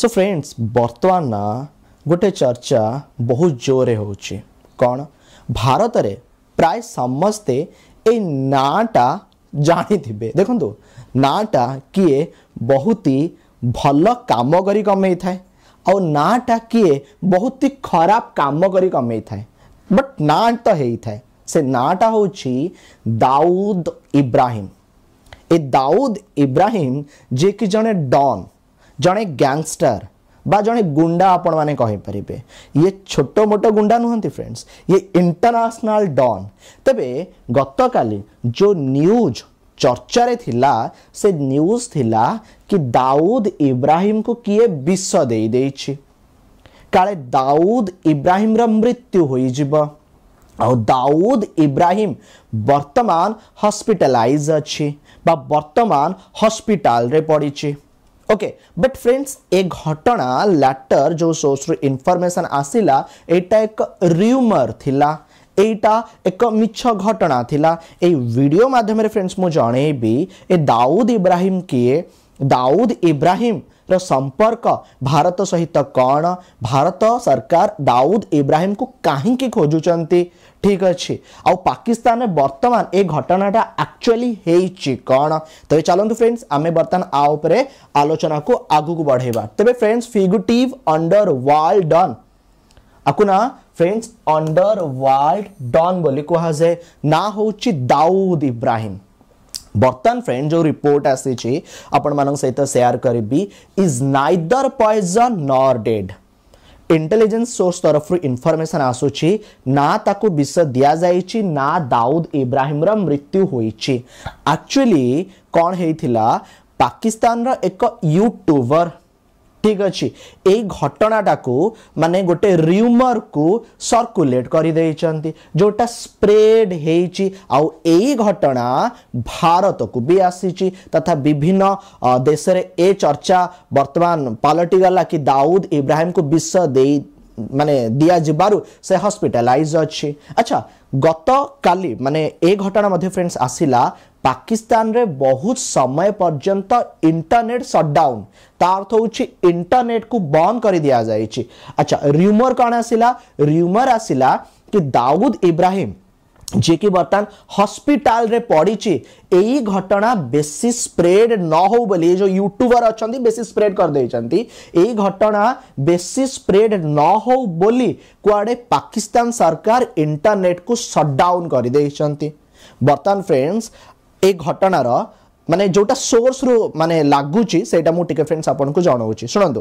so friends बर्तमान गोटे चर्चा बहुत जोर हो कौन भारत रे प्राय समस्ते ए नाटा जाणी देखु नाटा किए बहुत ही भल कम करी थाए आ नाटा किए बहुत ही खराब कम करी थाए बट ना तो है से नाटा हूँ दाऊद इब्राहिम ए दाऊद इब्राहिम जे कि जड़े डॉन ଜଣେ ଗ୍ୟାଙ୍ଗଷ୍ଟର ବା ଜଣେ ଗୁଣ୍ଡା ଆପଣମାନେ କହିପାରିବେ ଇଏ ଛୋଟ ମୋଟ ଗୁଣ୍ଡା ନୁହନ୍ତି ଫ୍ରେଣ୍ଡସ୍ ଇଏ ଇଣ୍ଟରନ୍ୟାସନାଲ୍ ଡନ୍ ତେବେ ଗତକାଲି ଯେଉଁ ନ୍ୟୁଜ୍ ଚର୍ଚ୍ଚାରେ ଥିଲା ସେ ନ୍ୟୁଜ୍ ଥିଲା କି ଦାଉଦ ଇବ୍ରାହିମକୁ କିଏ ବିଷ ଦେଇଦେଇଛି କାଳେ ଦାଉଦ ଇବ୍ରାହିମର ମୃତ୍ୟୁ ହୋଇଯିବ ଆଉ ଦାଉଦ ଇବ୍ରାହିମ ବର୍ତ୍ତମାନ ହସ୍ପିଟାଲାଇଜ୍ ଅଛି ବା ବର୍ତ୍ତମାନ ହସ୍ପିଟାଲରେ ପଡ଼ିଛି ওকে বট ফ্রেন্ডস এ ঘটনা ল্যাটর যে সোর্সর ইনফরমেশন আসিলা এটা এক রিউমর লা এইটা এক মিছ ঘটনা লা এই ভিডিও মাধ্যমে ফ্রেন্ডস মু জনাইবি এ দাউদ ইব্রাহিম কিয়ে দাউদ ইব্রাহিম संपर्क भारत सहित कौन भारत सरकार दाऊद इब्राहिम को कहीं खोजुं ठीक अच्छे आउ पाकिस्तान बर्तमान ये घटनाटा एक्चुअली कौन तेज चलत फ्रेंड्स आम बर्तमान आउे आलोचना को आगक को बढ़ेवा तेज friends fugitive underworld don आकुना फ्रेंड्स अंडर वर्ल्ड डन बोली कहुए ना हूँ दाऊद इब्राहिम बर्तन फ्रेंड जो रिपोर्ट आसी सहित सेयार करी is neither poison nor dead intelligence source तरफ इनफर्मेसन आसूची ना ताको विष दि जा दाऊद इब्राहिम मृत्यु होक्चुअली कौन होता पाकिस्तान एक यूट्यूबर ठीक अच्छे यही घटनाटा को मानने गोटे र्यूमर को सर्कुलेट कर जोटा स्प्रेड हो घटना भारत को भी आसी तथा विभिन्न देश में ए चर्चा बर्तमान पलटिगला कि दाऊद इब्राहिम को विष दे মানে দিয়াযিবারু সে হসপিটালাইজ অছি আচ্ছা গতকালি মানে এ ঘটনা মধ্যে ফ্রেন্ডস আসিলা পাকিস্তানরে বহুত সময় পর্যন্ত ইন্টারনেট সটডাউন তার অর্থ হচ্ছে ইন্টারনেট কু বন্ধ করে দিয়া যাইছি আচ্ছা রিউমর কোণ আসিলা রিউমর আসিলা कि दाऊद इब्राहिम ଯିଏକି ବର୍ତ୍ତମାନ ହସ୍ପିଟାଲରେ ପଡ଼ିଛି ଏଇ ଘଟଣା ବେଶୀ ସ୍ପ୍ରେଡ୍ ନ ହେଉ ବୋଲି ଏ ଯେଉଁ ୟୁଟ୍ୟୁବର ଅଛନ୍ତି ବେଶୀ ସ୍ପ୍ରେଡ୍ କରିଦେଇଛନ୍ତି ଏଇ ଘଟଣା ବେଶୀ ସ୍ପ୍ରେଡ୍ ନ ହେଉ ବୋଲି କୁଆଡ଼େ ପାକିସ୍ତାନ ସରକାର ଇଣ୍ଟରନେଟ୍କୁ ସଟ୍ଡାଉନ୍ କରିଦେଇଛନ୍ତି ବର୍ତ୍ତମାନ ଫ୍ରେଣ୍ଡସ୍ ଏ ଘଟଣାର ମାନେ ଯେଉଁଟା ସୋର୍ସରୁ ମାନେ ଲାଗୁଛି ସେଇଟା ମୁଁ ଟିକେ ଫ୍ରେଣ୍ଡସ୍ ଆପଣଙ୍କୁ ଜଣାଉଛି ଶୁଣନ୍ତୁ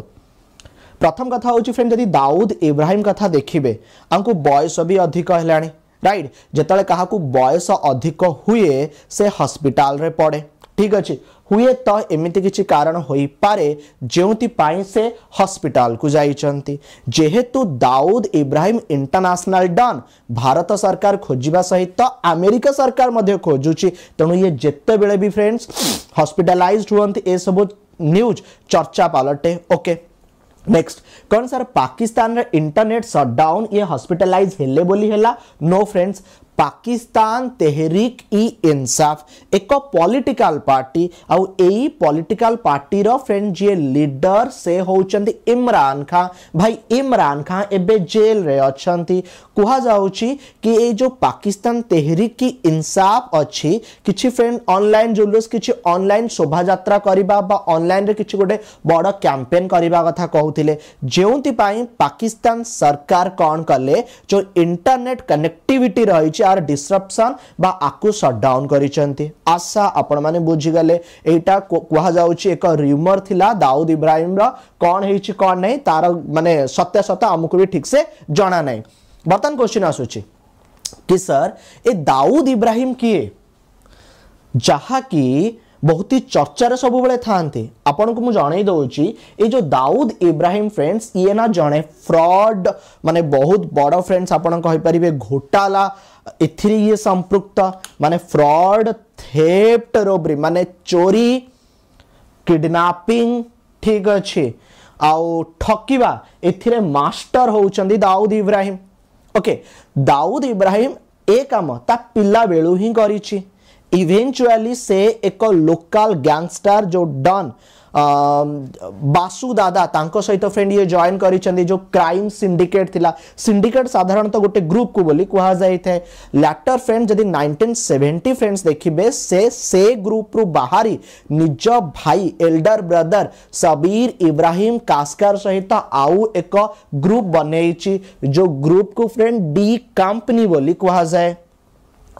ପ୍ରଥମ କଥା ହେଉଛି ଫ୍ରେଣ୍ଡ ଯଦି ଦାଉଦ ଇବ୍ରାହିମ୍ କଥା ଦେଖିବେ ଆଙ୍କୁ ବୟସ ବି ଅଧିକ ହେଲାଣି রাইট যেতবে কাহকু বয়স অধিক হুয়ে সে হসপিটালে পড়ে ঠিক আছে হুয়ে তো এমিতি কিছু কারণ হইপারে যেপাই সে হসপিটাল কু যাইছেন যেহেতু দাউদ ইব্রাহিম ইন্টারন্যাশনাল ডন ভারত সরকার খোঁজা সহিত আমেরিকা সরকার মধ্যে খোঁজুছি তেমন ইয়ে যেতবে বি ফ্রেন্ডস হসপিটালাইজড হুম এসবু নিউজ চর্চা পালটে ওকে नेक्स्ट कौन सर पाकिस्तान रे इंटरनेट सटडाउन ये हस्पिटालाइज हेले बोली हला नो फ्रेंड्स पाकिस्तान तेहरिक इ इंसाफ एक पॉलिटिकल पार्टी आउ यही पॉलिटिकल पार्टी रो फ्रेंड जी लीडर से हूँ इमरान खां भाई इमरान खां एवं जेल रे अच्छा कहुची कि ये जो पाकिस्तान तेहरिक इ इंसाफ अच्छी किसी फ्रेंड अनलाइन जुलूस किसी अनलाइन शोभालाइन रे कि गोटे बड़ कैंपेन करवा कथा कहते जो पाकिस्तान सरकार कौन कले जो इंटरनेट कनेक्टिविटी रही ତାର ଡିସରପ୍ସନ୍ ବା ଆକୁ ସଟ୍ଡାଉନ୍ କରିଛନ୍ତି ଆଶା ଆପଣମାନେ ବୁଝିଗଲେ ଏଇଟା କୁହାଯାଉଛି ଏକ ରିମର୍ ଥିଲା ଦାଉଦ ଇବ୍ରାହିମର କ'ଣ ହେଇଛି କ'ଣ ନାହିଁ ତାର ମାନେ ସତ୍ୟାସତ୍ୟ ଆମକୁ ବି ଠିକ୍ସେ ଜଣା ନାହିଁ ବର୍ତ୍ତମାନ କ୍ୱେଶ୍ଚିନ୍ ଆସୁଛି କି ସାର୍ ଏ ଦାଉଦ ଇବ୍ରାହିମ କିଏ ଯାହାକି ବହୁତ ହି ଚର୍ଚ୍ଚାରେ ସବୁବେଳେ ଥାଆନ୍ତି ଆପଣଙ୍କୁ ମୁଁ ଜଣାଇ ଦେଉଛି ଏ ଯେଉଁ ଦାଉଦ ଇବ୍ରାହିମ ଫ୍ରେଣ୍ଡସ୍ ଇଏ ନା ଜଣେ ଫ୍ରଡ୍ ମାନେ ବହୁତ ବଡ଼ ଫ୍ରେଣ୍ଡସ୍ ଆପଣ କହିପାରିବେ ଘୋଟାଲା ये संपुक्त माने फ्रॉड थेफ्ट रोबरी माने चोरी किडनापिंग ठीक अच्छे आकवा ए मास्टर होती दाऊद इब्राहिम ओके दाऊद इब्राहिम ए कम ता पा बेलू ही करी इवेंचुअली से एक लोकल गैंगस्टर जो डन बासु दादा तांको सहित फ्रेंड ये जॉइन कर जो क्राइम सिंडिकेट थिला सिंडिकेट साधारण तो गोटे ग्रुप को बोली कहा जाए लैटर फ्रेंड जदि 1970 फ्रेंड्स देखिबे से से ग्रुप रु बाहरी निज भाई एल्डर ब्रदर सबीर इब्राहिम कास्कर सहित आउ एक ग्रुप बनैची जो ग्रुप को फ्रेंड डी कंपनी बोली कहा जाए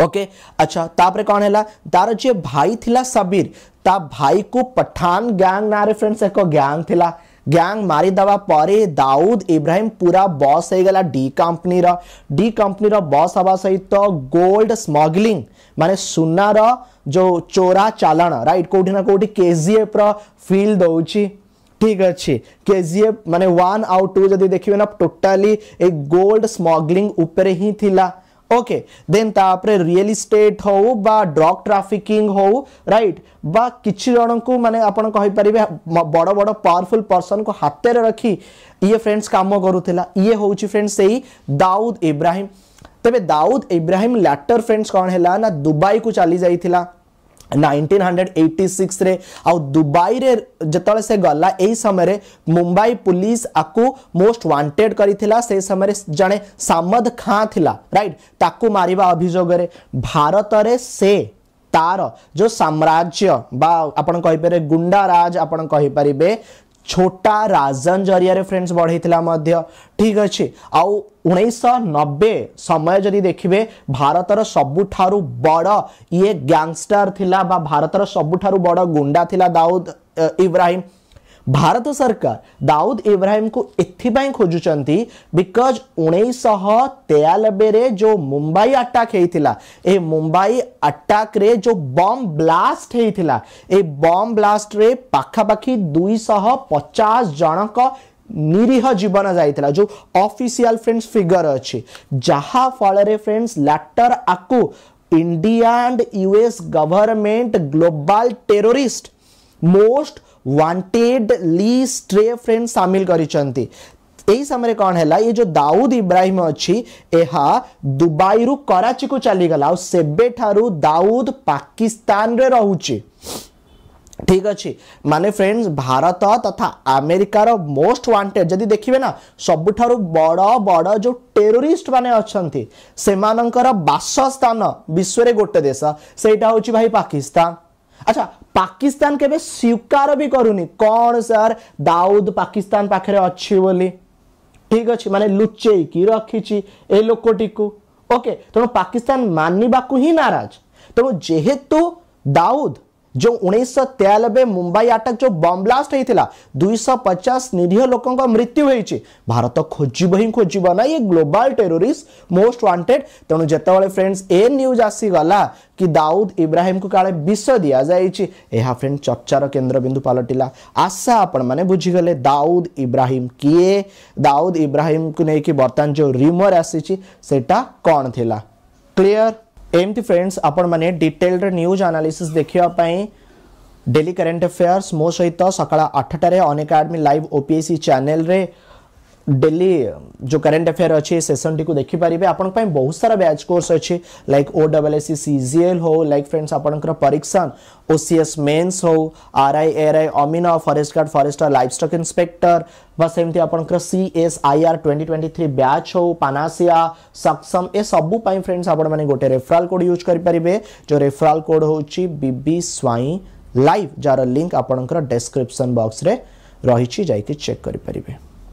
ओके okay, अच्छा तापर कौन है तार जी भाई थिला सबीर ता भाई को पठान गैंग ना फ्रेंड्स एक गैंग थिला गैंग मारी दबा परे दाऊद इब्राहिम पूरा बॉस है गला डी कंपनी रा डी कंपनी रा बॉस हवा सहित तो गोल्ड स्मगलिंग माने सुन्ना रा जो चोरा चालान राइट कोठी ना कोठी केजीएफ रा फील दउची ठीक अच्छे के जी वन आउट टू जदि देखिए ना टोटाली एक गोल्ड स्मगलिंग उपरे ही थिला ओके देन तापर रियल इस्टेट हो ड्रग ट्राफिकिंग हो रईट बा कि जण को माने आपण कहि बड़ बड़ पावरफुल पर्सन को हाथ में रखी ये फ्रेंड्स कम करूतिला ये हूँ फ्रेंड्स सेई दाउद इब्राहीम तेज दाउद इब्राहीम लैटर फ्रेंड्स कौन है दुबई को चली जाईतिला नाइंटीन हंड्रेड एटी सिक्स आउ दुबई रे जिते से गला यही समय मुंबई पुलिस आपको मोस्ट वांटेड कर समय जड़े सामद खां थी रईट ताकू मार अभोग भारत से तार जो साम्राज्य बा आपण कहींपर गुंडाराज आपण कहींपर छोटा राजन जरिया फ्रेंड्स बढ़ाई ठीक अच्छे आउ उन्नीस समय जदि देखिए भारतर सबुठ बड़ ये गैंगस्टर थिला भारतर सबुठ बड़ गुंडा थिला दाऊद इब्राहिम भारत सरकार दाऊद इब्राहिम को इथिपाई खोजुंट बिकज उन्नीसश तेयानबे जो मुंबई आटाक होता ए मुंबई अटाक रे जो बम ब्लास्ट होता ए बम ब्लास्ट रे पखापाखि दुईश पचास जनक निरीह जीवन जाता जो ऑफिशियल फ्रेंड्स फिगर अच्छे जहा फल फ्रेंड्स लैटर आकु India and US government global terrorist most wanted ली स्ट्रे फ्रेंड सामिल କରିଛନ୍ତି ଏହି ସମୟରେ କ'ଣ ହେଲା ଏ ଯେଉଁ ଦାଉଦ ଇବ୍ରାହିମ ଅଛି ଏହା ଦୁବାଇରୁ କରାଚିକୁ ଚାଲିଗଲା ଆଉ ସେବେଠାରୁ ଦାଉଦ ପାକିସ୍ତାନରେ ରହୁଛି ঠিক আছে মানে ফ্রেন্ডস ভারত তথা আমেরিকার মোস্ট ওয়ান্টেড যদি দেখবে না সবুঠার বড় বড় যে টেরোরিস্ট মানে অনেক সেমানকর বাসস্থান বিশ্বরে গোটে দেশ সেইটা হচ্ছে ভাই পাকিস্তান আচ্ছা ପାକିସ୍ତାନ କେବେ ସ୍ୱୀକାର ବି କରୁନି କ'ଣ ସାର୍ ଦାଉଦ ପାକିସ୍ତାନ ପାଖରେ ଅଛି ବୋଲି ଠିକ୍ ଅଛି ମାନେ ଲୁଚେଇକି ରଖିଛି ଏ ଲୋକଟିକୁ ଓକେ ତେଣୁ ପାକିସ୍ତାନ ମାନିବାକୁ ହିଁ ନାରାଜ ତେଣୁ ଯେହେତୁ ଦାଉଦ जो उन्नीस मुंबई आटक जो बम ब्लास्ट होता दुईश पचास निरीह लोक मृत्यु होती भारत खोजब ही खोजब ना ये ग्लोबाल टेरोरीस्ट मोस्ट वांटेड तेणु जितेबाला फ्रेंड्स ए न्यूज आसीगला कि दाऊद इब्राहिम को काले विष दि जा फ्रेंड चर्चार केन्द्रबिंदु पलटिला आशा आपण मैंने बुझीगले दाऊद इब्राहिम किए दाऊद इब्राहिम को लेकिन बर्तमान जो रिमर आसी कौन थी क्लीयर एमती फ्रेंड्स आपने न्यूज आनालीसीस देखापी डेली करेन्ट अफेयर्स मो सहित सका आठटे Unacademy live OPSC channel daily जो करेंट अफेयर अच्छे सेसन टी देखिपर आप बहुत सारा बैच कोर्स अच्छे like O double S C C G L हू लाइक फ्रेंड्स आपंकर परीक्षण ओ सी एस मेन्स हो आर आई एर आई अमिना forest guard forest livestock inspector वेमती आप C S I R twenty twenty three batch हो पानासीआ सक्सम ए सबूपाई friends आपने गोटे रेफराल कोड यूज करेंगे जो रेफराल कोड हूँ बी स्वई लाइव जार लिंक आपंकर डेस्क्रिपन बक्स रही चेक करें